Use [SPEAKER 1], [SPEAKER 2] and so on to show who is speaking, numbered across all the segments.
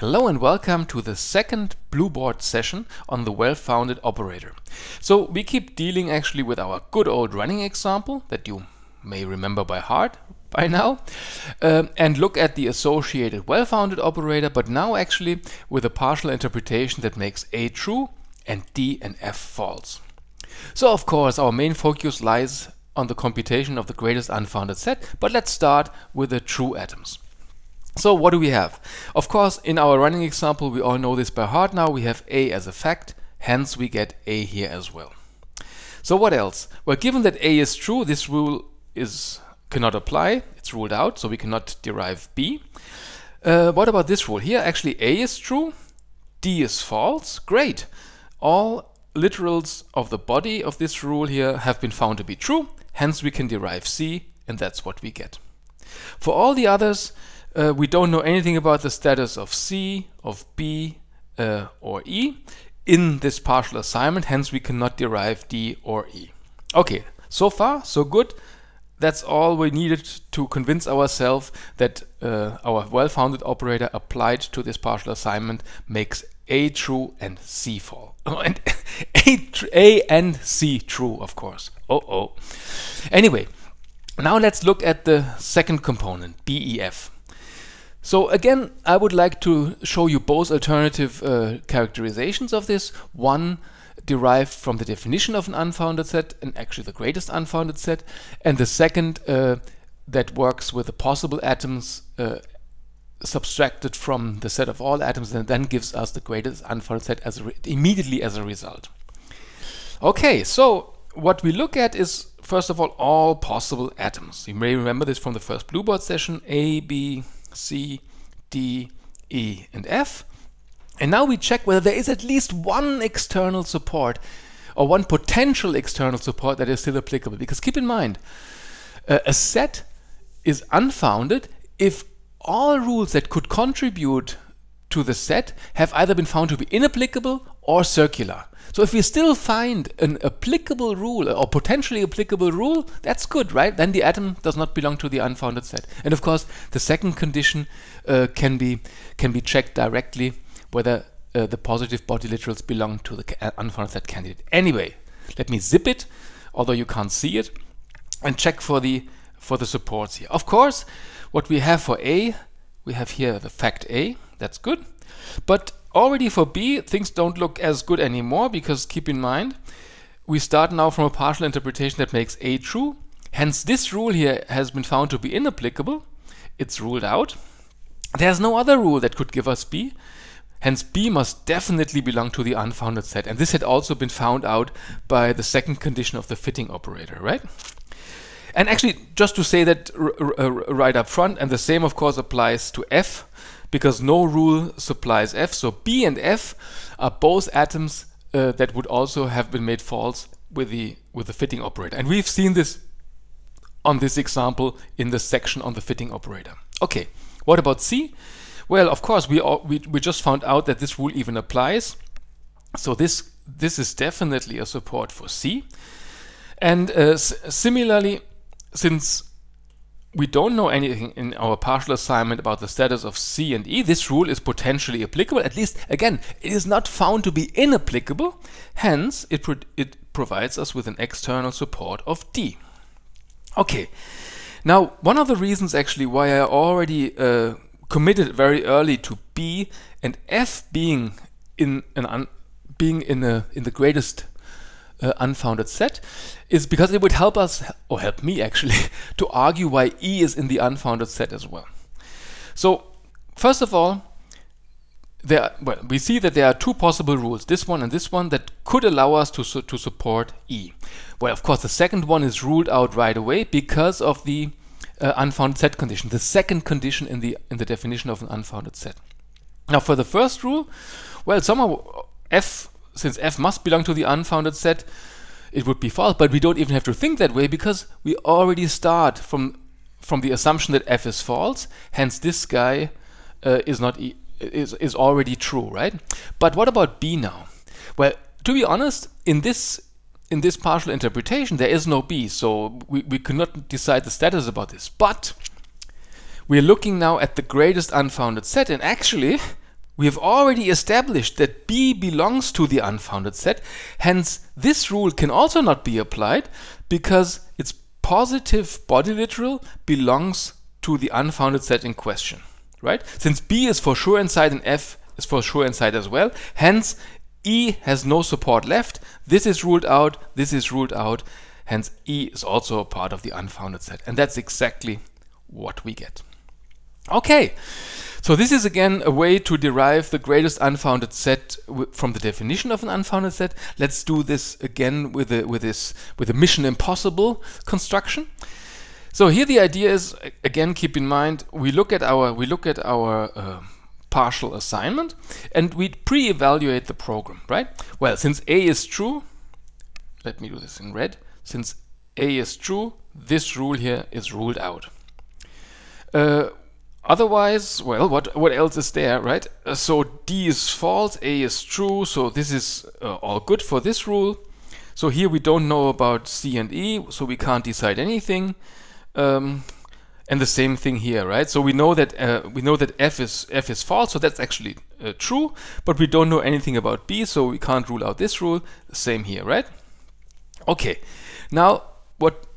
[SPEAKER 1] Hello and welcome to the second Blueboard session on the well-founded operator. So we keep dealing actually with our good old running example that you may remember by heart by now um, and look at the associated well-founded operator but now actually with a partial interpretation that makes A true and D and F false. So of course our main focus lies on the computation of the greatest unfounded set but let's start with the true atoms. So what do we have? Of course, in our running example, we all know this by heart now. We have A as a fact, hence we get A here as well. So what else? Well, given that A is true, this rule is cannot apply. It's ruled out, so we cannot derive B. Uh, what about this rule? Here, actually, A is true, D is false. Great. All literals of the body of this rule here have been found to be true, hence we can derive C, and that's what we get. For all the others, uh, we don't know anything about the status of C, of B, uh, or E in this partial assignment, hence we cannot derive D or E. Okay, so far, so good. That's all we needed to convince ourselves that uh, our well-founded operator applied to this partial assignment makes A true and C false. Oh, and A, A and C true, of course. Oh, oh. Anyway, now let's look at the second component, BEF. So again, I would like to show you both alternative uh, characterizations of this. One derived from the definition of an unfounded set, and actually the greatest unfounded set, and the second uh, that works with the possible atoms uh, subtracted from the set of all atoms and then gives us the greatest unfounded set as immediately as a result. Okay, so what we look at is first of all all possible atoms. You may remember this from the first Blueboard session, A, B, C, D, E, and F. And now we check whether there is at least one external support or one potential external support that is still applicable. Because keep in mind, uh, a set is unfounded if all rules that could contribute to the set have either been found to be inapplicable or circular. So if we still find an applicable rule or potentially applicable rule, that's good, right? Then the atom does not belong to the unfounded set. And of course, the second condition uh, can be can be checked directly whether uh, the positive body literals belong to the unfounded set candidate. Anyway, let me zip it, although you can't see it, and check for the for the supports here. Of course, what we have for A, we have here the fact A, that's good. But already for B, things don't look as good anymore because keep in mind, we start now from a partial interpretation that makes A true. Hence, this rule here has been found to be inapplicable. It's ruled out. There's no other rule that could give us B. Hence, B must definitely belong to the unfounded set. And this had also been found out by the second condition of the fitting operator, right? And actually, just to say that right up front, and the same, of course, applies to F because no rule supplies F. So B and F are both atoms uh, that would also have been made false with the with the fitting operator. And we've seen this on this example in the section on the fitting operator. Okay, what about C? Well, of course, we, all, we, we just found out that this rule even applies. So this, this is definitely a support for C. And uh, similarly, since we don't know anything in our partial assignment about the status of C and E, this rule is potentially applicable. At least, again, it is not found to be inapplicable. Hence, it, pro it provides us with an external support of D. Okay, now one of the reasons actually why I already uh, committed very early to B and F being in an being in a in the greatest uh, unfounded set is because it would help us, or help me actually, to argue why E is in the unfounded set as well. So first of all, there are, well, we see that there are two possible rules, this one and this one, that could allow us to, su to support E. Well, of course, the second one is ruled out right away because of the uh, unfounded set condition, the second condition in the in the definition of an unfounded set. Now, for the first rule, well, somehow f since f must belong to the unfounded set, it would be false. But we don't even have to think that way because we already start from from the assumption that f is false. Hence, this guy uh, is not e is is already true, right? But what about b now? Well, to be honest, in this in this partial interpretation, there is no b, so we, we cannot decide the status about this. But we're looking now at the greatest unfounded set, and actually, we have already established that B belongs to the unfounded set, hence this rule can also not be applied because its positive body literal belongs to the unfounded set in question, right? Since B is for sure inside and F is for sure inside as well, hence E has no support left, this is ruled out, this is ruled out, hence E is also a part of the unfounded set. And that's exactly what we get. Okay. So this is again a way to derive the greatest unfounded set from the definition of an unfounded set. Let's do this again with a, with this with a mission impossible construction. So here the idea is again keep in mind we look at our we look at our uh, partial assignment and we pre-evaluate the program, right? Well, since A is true, let me do this in red. Since A is true, this rule here is ruled out. Uh, Otherwise, well, what, what else is there, right? Uh, so D is false, A is true, so this is uh, all good for this rule. So here we don't know about C and E, so we can't decide anything. Um, and the same thing here, right? So we know that uh, we know that f is f is false, so that's actually uh, true. But we don't know anything about b, so we can't rule out this rule. Same here, right? Okay. Now what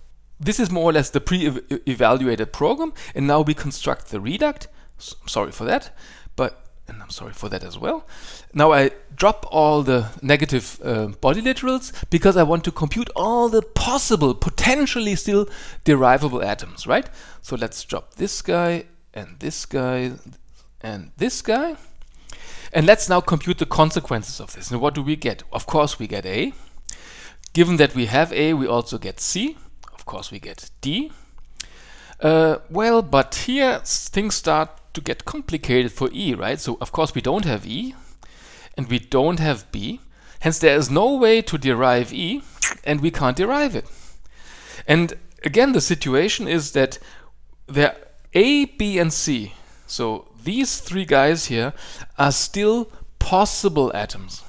[SPEAKER 1] this is more or less the pre-evaluated program, and now we construct the reduct. So, I'm sorry for that, but and I'm sorry for that as well. Now I drop all the negative uh, body literals because I want to compute all the possible, potentially still derivable atoms, right? So let's drop this guy and this guy and this guy. And let's now compute the consequences of this. And what do we get? Of course we get A. Given that we have A, we also get C of course we get D. Uh, well, but here things start to get complicated for E, right? So of course we don't have E, and we don't have B. Hence there is no way to derive E, and we can't derive it. And again, the situation is that there A, B, and C, so these three guys here, are still possible atoms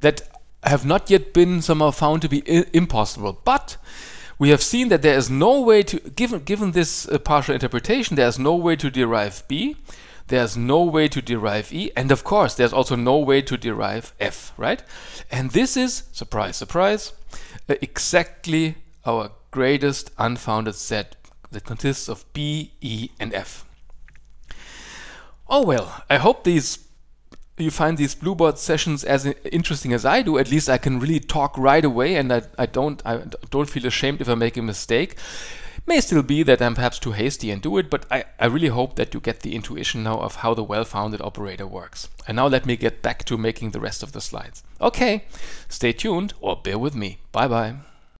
[SPEAKER 1] that have not yet been somehow found to be impossible. But we have seen that there is no way to, given, given this uh, partial interpretation, there is no way to derive B, there's no way to derive E, and of course, there's also no way to derive F, right? And this is, surprise, surprise, uh, exactly our greatest unfounded set that consists of B, E, and F. Oh well, I hope these you find these Blueboard sessions as interesting as I do, at least I can really talk right away, and I, I don't I don't feel ashamed if I make a mistake. May still be that I'm perhaps too hasty and do it, but I, I really hope that you get the intuition now of how the well-founded operator works. And now let me get back to making the rest of the slides. Okay, stay tuned or bear with me. Bye-bye.